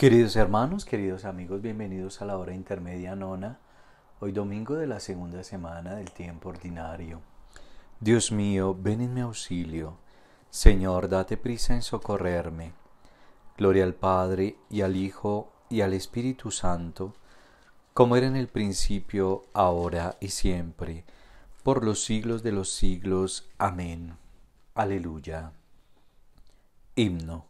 Queridos hermanos, queridos amigos, bienvenidos a la hora intermedia nona, hoy domingo de la segunda semana del tiempo ordinario. Dios mío, ven en mi auxilio. Señor, date prisa en socorrerme. Gloria al Padre y al Hijo y al Espíritu Santo, como era en el principio, ahora y siempre, por los siglos de los siglos. Amén. Aleluya. Himno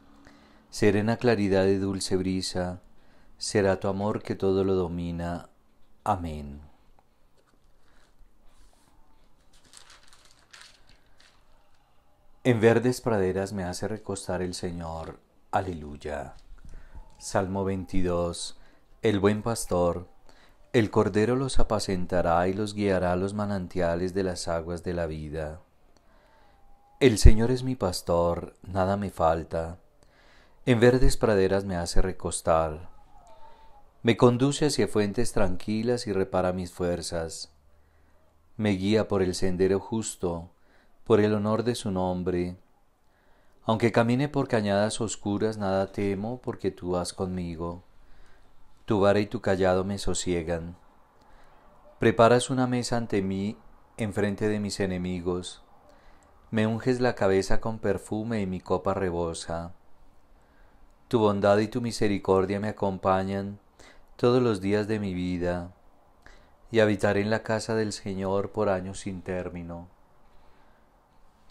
Serena claridad y dulce brisa, será tu amor que todo lo domina. Amén. En verdes praderas me hace recostar el Señor. Aleluya. Salmo 22. El buen pastor. El Cordero los apacentará y los guiará a los manantiales de las aguas de la vida. El Señor es mi pastor, nada me falta. En verdes praderas me hace recostar. Me conduce hacia fuentes tranquilas y repara mis fuerzas. Me guía por el sendero justo, por el honor de su nombre. Aunque camine por cañadas oscuras, nada temo, porque tú vas conmigo. Tu vara y tu callado me sosiegan. Preparas una mesa ante mí, enfrente de mis enemigos. Me unges la cabeza con perfume y mi copa rebosa. Tu bondad y tu misericordia me acompañan todos los días de mi vida, y habitaré en la casa del Señor por años sin término.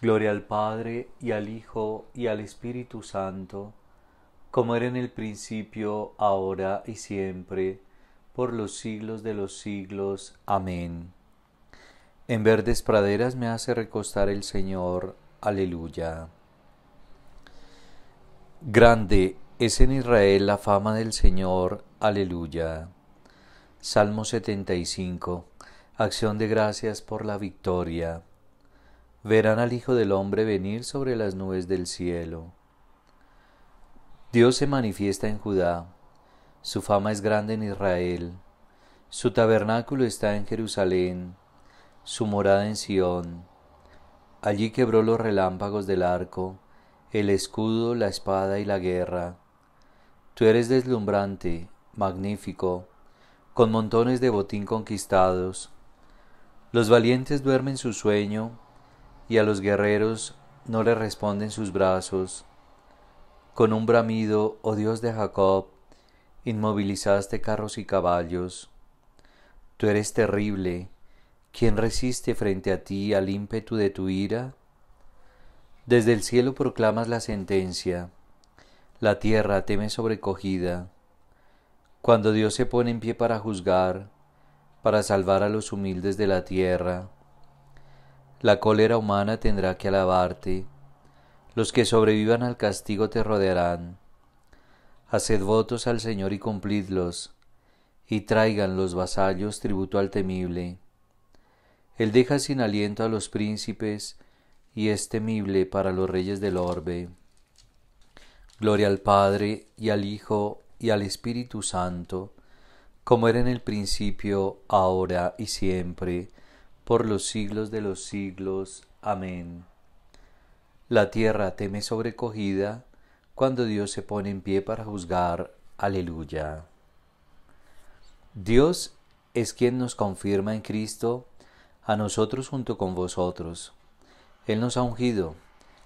Gloria al Padre y al Hijo y al Espíritu Santo, como era en el principio, ahora y siempre, por los siglos de los siglos. Amén. En verdes praderas me hace recostar el Señor. Aleluya. Grande es en Israel la fama del Señor. Aleluya. Salmo 75. Acción de gracias por la victoria. Verán al Hijo del Hombre venir sobre las nubes del cielo. Dios se manifiesta en Judá. Su fama es grande en Israel. Su tabernáculo está en Jerusalén, su morada en Sión. Allí quebró los relámpagos del arco, el escudo, la espada y la guerra Tú eres deslumbrante, magnífico, con montones de botín conquistados. Los valientes duermen su sueño y a los guerreros no le responden sus brazos. Con un bramido, oh Dios de Jacob, inmovilizaste carros y caballos. Tú eres terrible. ¿Quién resiste frente a ti al ímpetu de tu ira? Desde el cielo proclamas la sentencia. La tierra teme sobrecogida. Cuando Dios se pone en pie para juzgar, para salvar a los humildes de la tierra, la cólera humana tendrá que alabarte. Los que sobrevivan al castigo te rodearán. Haced votos al Señor y cumplidlos, y traigan los vasallos tributo al temible. Él deja sin aliento a los príncipes, y es temible para los reyes del orbe. Gloria al Padre y al Hijo y al Espíritu Santo, como era en el principio, ahora y siempre, por los siglos de los siglos. Amén. La tierra teme sobrecogida cuando Dios se pone en pie para juzgar. Aleluya. Dios es quien nos confirma en Cristo, a nosotros junto con vosotros. Él nos ha ungido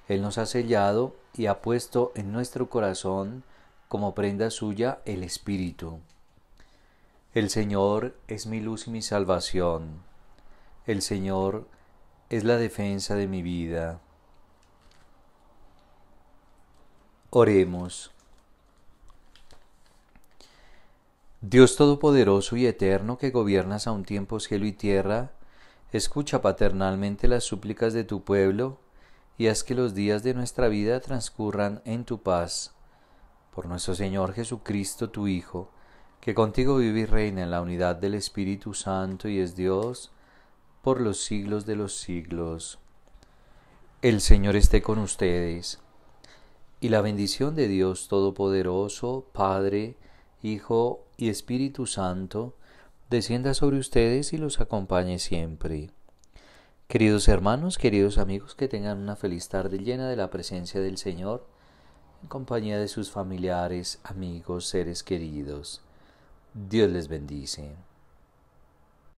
él nos ha sellado y ha puesto en nuestro corazón como prenda suya el Espíritu. El Señor es mi luz y mi salvación. El Señor es la defensa de mi vida. Oremos. Dios Todopoderoso y Eterno que gobiernas a un tiempo cielo y tierra, escucha paternalmente las súplicas de tu pueblo y haz que los días de nuestra vida transcurran en tu paz. Por nuestro Señor Jesucristo, tu Hijo, que contigo vive y reina en la unidad del Espíritu Santo y es Dios, por los siglos de los siglos. El Señor esté con ustedes, y la bendición de Dios Todopoderoso, Padre, Hijo y Espíritu Santo, descienda sobre ustedes y los acompañe siempre. Queridos hermanos, queridos amigos, que tengan una feliz tarde llena de la presencia del Señor, en compañía de sus familiares, amigos, seres queridos. Dios les bendice.